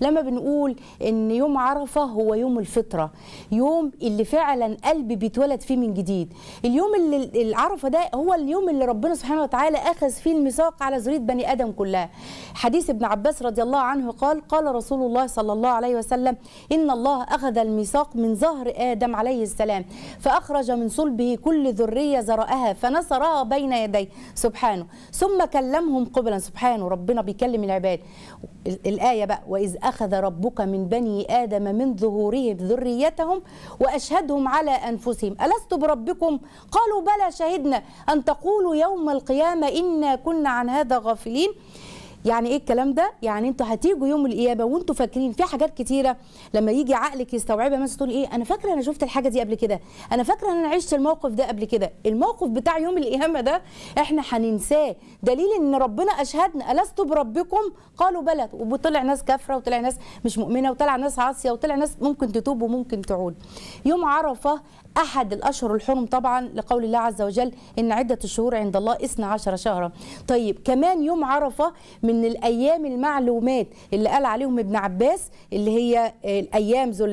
لما بنقول ان يوم عرفه هو يوم الفطره يوم اللي فعلا قلبي بيتولد فيه من جديد اليوم اللي العرفه ده هو اليوم اللي ربنا سبحانه وتعالى اخذ فيه الميثاق على ذريه بني ادم كلها حديث ابن عباس رضي الله عنه قال قال رسول الله صلى الله عليه وسلم ان الله اخذ الميثاق من ظهر ادم عليه السلام فاخرج من صلبه كل ذريه زرعها فنصرها بين يديه سبحانه ثم كلمهم قبلا سبحانه ربنا بيكلم العباد الايه بقى واذ أخذ ربك من بني آدم من ظهورهم ذريتهم وأشهدهم على أنفسهم ألست بربكم قالوا بلى شهدنا أن تقولوا يوم القيامة إنا كنا عن هذا غافلين يعني ايه الكلام ده يعني انتوا هتيجوا يوم القيامه وانتوا فاكرين في حاجات كتيره لما يجي عقلك يستوعبها مثلا تقول ايه انا فاكره انا شفت الحاجه دي قبل كده انا فاكره ان انا عشت الموقف ده قبل كده الموقف بتاع يوم القيامه ده احنا هننساه دليل ان ربنا اشهدنا الست بربكم قالوا بلى وطلع ناس كافره وطلع ناس مش مؤمنه وطلع ناس عاصيه وطلع ناس ممكن تتوب وممكن تعود يوم عرفه أحد الأشهر الحرم طبعا لقول الله عز وجل إن عدة الشهور عند الله 12 شهرا طيب كمان يوم عرفة من الأيام المعلومات اللي قال عليهم ابن عباس اللي هي الأيام ذو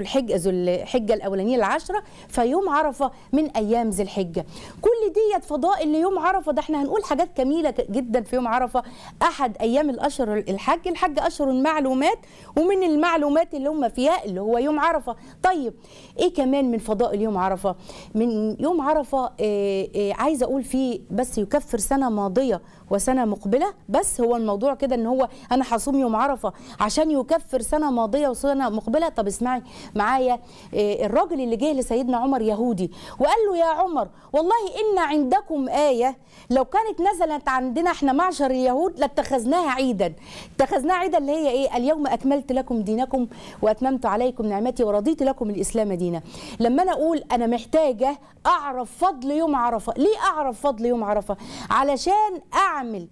الحجة ذو الحجة الأولانية العشرة فيوم عرفة من أيام ذي الحجة كل ديت فضائل ليوم عرفة ده احنا هنقول حاجات جميلة جدا في يوم عرفة أحد أيام الأشهر الحج الحج أشهر المعلومات ومن المعلومات اللي هم فيها اللي هو يوم عرفة طيب إيه كمان من فضائل اليوم عرفه من يوم عرفه آه، آه، عايزه اقول فيه بس يكفر سنه ماضيه وسنه مقبله بس هو الموضوع كده ان هو انا هصوم يوم عرفه عشان يكفر سنه ماضيه وسنه مقبله طب اسمعي معايا آه، الراجل اللي جه لسيدنا عمر يهودي وقال له يا عمر والله ان عندكم ايه لو كانت نزلت عندنا احنا معشر اليهود لاتخذناها عيدا اتخذناها عيدا اللي هي ايه اليوم اكملت لكم دينكم واتممت عليكم نعمتي ورضيت لكم الاسلام دينا لما انا اقول انا محتاجه اعرف فضل يوم عرفه ليه اعرف فضل يوم عرفه علشان أعرف اعمل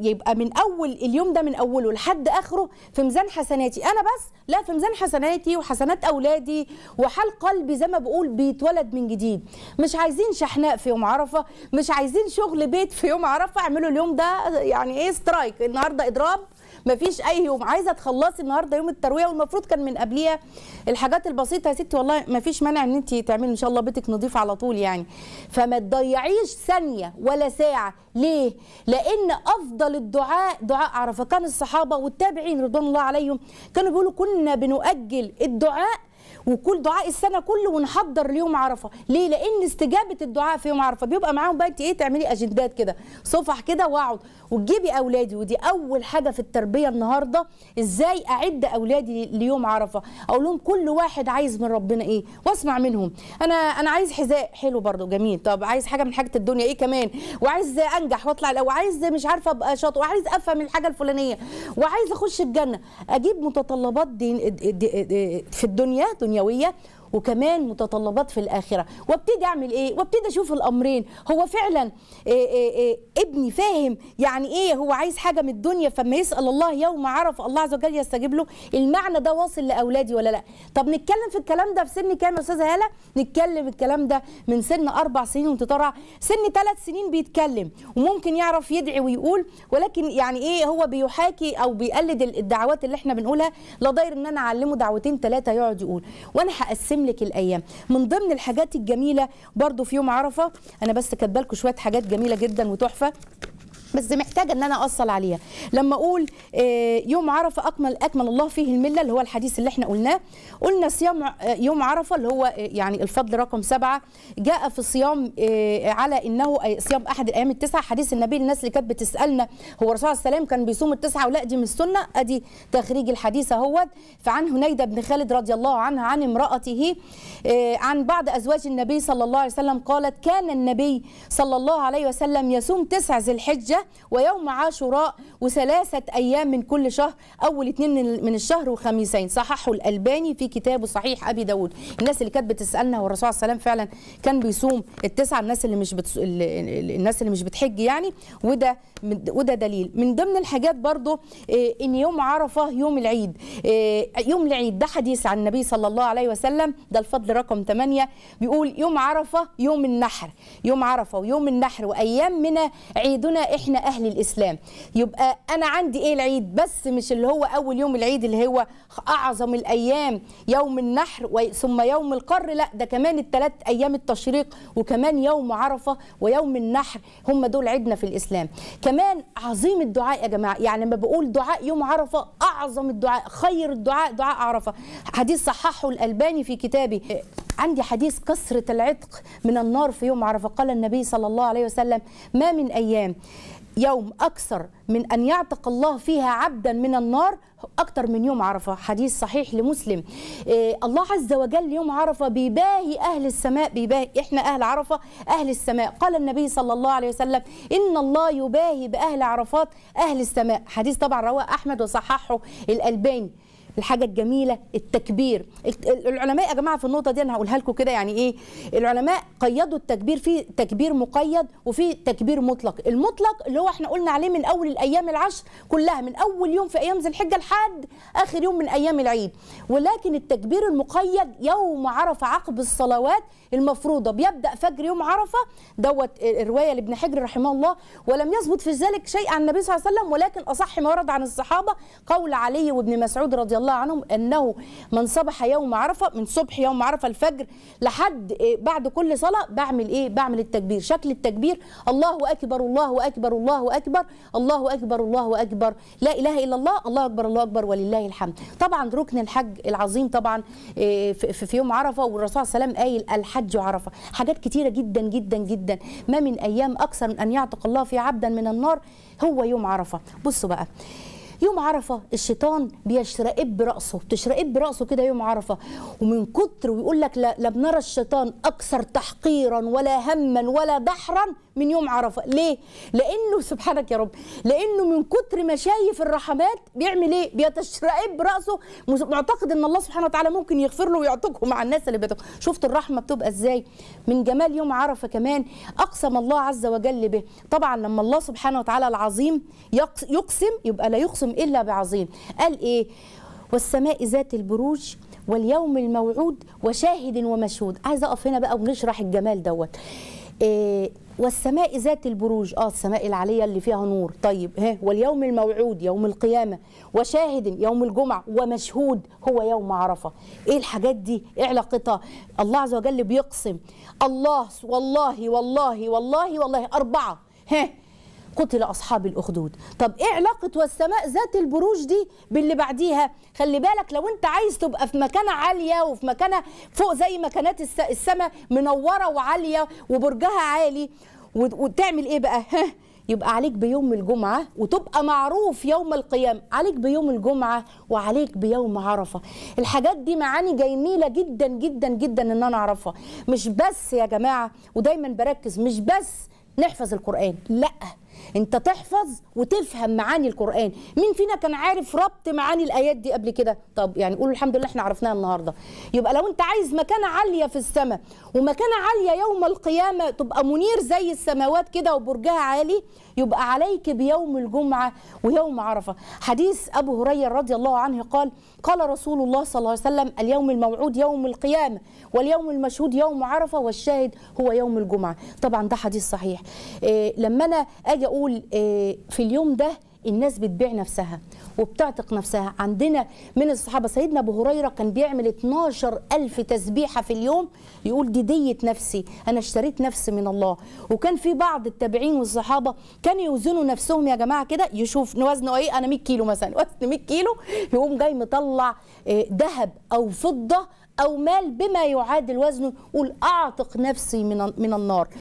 يبقى من اول اليوم ده من اوله لحد اخره في ميزان حسناتي انا بس لا في ميزان حسناتي وحسنات اولادي وحال قلبي زي ما بقول بيتولد من جديد مش عايزين شحناء في يوم عرفه مش عايزين شغل بيت في يوم عرفه اعملوا اليوم ده يعني ايه سترايك النهارده اضراب مفيش اي يوم عايزه تخلصي النهارده يوم الترويه والمفروض كان من قبليها الحاجات البسيطه يا ستي والله مفيش مانع ان انت تعملي ان شاء الله بيتك نظيف على طول يعني فما تضيعيش ثانيه ولا ساعه ليه لان افضل الدعاء دعاء عرفه كان الصحابه والتابعين رضوان الله عليهم كانوا بيقولوا كنا بنؤجل الدعاء وكل دعاء السنه كله ونحضر ليوم عرفه ليه لان استجابه الدعاء في يوم عرفه بيبقى معاهم بقى انت ايه تعملي اجندات كده صفح كده واقعد وتجيبي اولادي ودي اول حاجه في التربيه النهارده ازاي اعد اولادي ليوم عرفه اقول لهم كل واحد عايز من ربنا ايه واسمع منهم انا انا عايز حذاء حلو برده جميل طب عايز حاجه من حاجه الدنيا ايه كمان وعايز انجح واطلع لو وعايز مش عارفه ابقى شاطر وعايز افهم الحاجه الفلانيه وعايز اخش الجنه اجيب متطلبات دي في الدنيا الدنيوية وكمان متطلبات في الاخره وابتدي اعمل ايه وابتدي اشوف الامرين هو فعلا آه، آه، آه، ابني فاهم يعني ايه هو عايز حاجه من الدنيا فما يسال الله يوم عرف الله عز وجل يستجيب له المعنى ده واصل لاولادي ولا لا طب نتكلم في الكلام ده في سن كام يا استاذه هاله نتكلم الكلام ده من سن اربع سنين وانت طالع سن ثلاث سنين بيتكلم وممكن يعرف يدعي ويقول ولكن يعني ايه هو بيحاكي او بيقلد الدعوات اللي احنا بنقولها لا ضير ان انا اعلمه دعوتين ثلاثه يقعد يقول وانا هقسم لك الايام من ضمن الحاجات الجميله برضو في يوم عرفه انا بس كاتبه لكم شويه حاجات جميله جدا وتحفه بس محتاجه ان انا اصل عليها لما اقول آه، يوم عرفه اكمل اكمل الله فيه المله اللي هو الحديث اللي احنا قلناه قلنا صيام آه، يوم عرفه اللي هو آه، يعني الفضل رقم سبعة جاء في صيام على انه صيام احد الايام التسعه حديث النبي الناس اللي كانت بتسالنا هو الرسول عليه السلام كان بيصوم التسعه ولا دي من السنه ادي تخريج الحديث اهوت فعن هنيده بن خالد رضي الله عنها عن امراته عن بعض ازواج النبي صلى الله عليه وسلم قالت كان النبي صلى الله عليه وسلم يصوم تسع ذي الحجه ويوم عاشوراء وثلاثة أيام من كل شهر أول اثنين من الشهر وخميسين صححه الألباني في كتابه صحيح أبي داود الناس اللي كانت بتسألنا والرسول عليه السلام فعلا كان بيصوم التسعة الناس اللي مش بتس... الناس اللي مش بتحج يعني وده وده دليل من ضمن الحاجات برضو آه، ان يوم عرفه يوم العيد آه، يوم العيد ده حديث عن النبي صلى الله عليه وسلم ده الفضل رقم 8 بيقول يوم عرفه يوم النحر يوم عرفه ويوم النحر وايام منى عيدنا احنا احنا اهل الاسلام يبقى انا عندي ايه العيد بس مش اللي هو اول يوم العيد اللي هو اعظم الايام يوم النحر ثم يوم القر لا ده كمان الثلاث ايام التشريق وكمان يوم عرفه ويوم النحر هم دول عيدنا في الاسلام كمان عظيم الدعاء يا جماعه يعني لما بقول دعاء يوم عرفه اعظم الدعاء خير الدعاء دعاء عرفه حديث صححه الالباني في كتابه عندي حديث كسرة العتق من النار في يوم عرفة قال النبي صلى الله عليه وسلم ما من أيام يوم أكثر من أن يعتق الله فيها عبدا من النار أكثر من يوم عرفة حديث صحيح لمسلم إيه الله عز وجل يوم عرفة بيباهي أهل السماء بيباهي إحنا أهل عرفة أهل السماء قال النبي صلى الله عليه وسلم إن الله يباهي بأهل عرفات أهل السماء حديث طبعا رواه أحمد وصححه الألباني الحاجه الجميله التكبير العلماء يا جماعه في النقطه دي انا هقولها لكم كده يعني ايه العلماء قيدوا التكبير في تكبير مقيد وفي تكبير مطلق المطلق اللي هو احنا قلنا عليه من اول الايام العشر كلها من اول يوم في ايام ذي الحجه لحد اخر يوم من ايام العيد ولكن التكبير المقيد يوم عرفه عقب الصلوات المفروضه بيبدا فجر يوم عرفه دوت الروايه لابن حجر رحمه الله ولم يثبت في ذلك شيء عن النبي صلى الله عليه وسلم ولكن اصح ما ورد عن الصحابه قول علي وابن مسعود رضي الله عنهم أنه من صبح يوم عرفة من صبح يوم عرفة الفجر لحد آه، بعد كل صلاة بعمل إيه بعمل التكبير شكل التكبير الله أكبر الله أكبر الله أكبر الله أكبر الله أكبر لا إله إلا الله الله أكبر الله أكبر ولله الحمد طبعا ركن الحج العظيم طبعا آه، في يوم عرفة والرسول صلى الله عليه وسلم قايل الحج عرفة حاجات كتيرة جدا جدا جدا ما من أيام أكثر من أن يعتق الله في عبدا من النار هو يوم عرفة بصوا بقى يوم عرفه الشيطان بيشرقب براسه تشرقب براسه كده يوم عرفه ومن كتر ويقول لك لا نرى الشيطان اكثر تحقيرا ولا هما ولا دحرا من يوم عرفه ليه لانه سبحانك يا رب لانه من كتر ما شايف الرحمات بيعمل ايه بيتشرعب براسه معتقد ان الله سبحانه وتعالى ممكن يغفر له ويعتقه مع الناس اللي بيتقوا شفت الرحمه بتبقى ازاي من جمال يوم عرفه كمان اقسم الله عز وجل به طبعا لما الله سبحانه وتعالى العظيم يقسم يبقى لا يقسم الا بعظيم قال ايه والسماء ذات البروج واليوم الموعود وشاهد ومشهود عايزه اقف هنا بقى ونشرح الجمال دوت إيه والسماء ذات البروج اه السماء العاليه اللي فيها نور طيب ها واليوم الموعود يوم القيامه وشاهد يوم الجمعه ومشهود هو يوم عرفه ايه الحاجات دي ايه علاقتها الله عز وجل بيقسم الله والله والله والله والله, والله اربعه ها قتل أصحاب الأخدود طب إيه علاقة والسماء ذات البروج دي باللي بعديها خلي بالك لو أنت عايز تبقى في مكانة عالية وفي مكانة فوق زي مكانات السماء منورة وعالية وبرجها عالي وتعمل إيه بقى ها يبقى عليك بيوم الجمعة وتبقى معروف يوم القيامة عليك بيوم الجمعة وعليك بيوم عرفة الحاجات دي معاني جميلة جدا جدا جدا ان انا اعرفها مش بس يا جماعة ودايما بركز مش بس نحفظ القرآن لأ انت تحفظ وتفهم معاني القران مين فينا كان عارف ربط معاني الايات دي قبل كده طب يعني قولوا الحمد لله احنا عرفناها النهارده يبقى لو انت عايز مكانه عاليه في السماء ومكانه عاليه يوم القيامه تبقى منير زي السماوات كده وبرجها عالي يبقى عليك بيوم الجمعه ويوم عرفه حديث ابو هريره رضي الله عنه قال قال رسول الله صلى الله عليه وسلم اليوم الموعود يوم القيامه واليوم المشهود يوم عرفه والشاهد هو يوم الجمعه طبعا ده حديث صحيح إيه لما انا اجي اقول آه، في اليوم ده الناس بتبيع نفسها وبتعتق نفسها عندنا من الصحابه سيدنا ابو هريره كان بيعمل 12 ألف تسبيحه في اليوم يقول دي دية نفسي انا اشتريت نفسي من الله وكان في بعض التابعين والصحابه كانوا يوزنوا نفسهم يا جماعه كده يشوف وزنه ايه انا 100 كيلو مثلا وزن 100 كيلو يقوم جاي مطلع آه، ذهب او فضه او مال بما يعادل وزنه يقول اعتق نفسي من من النار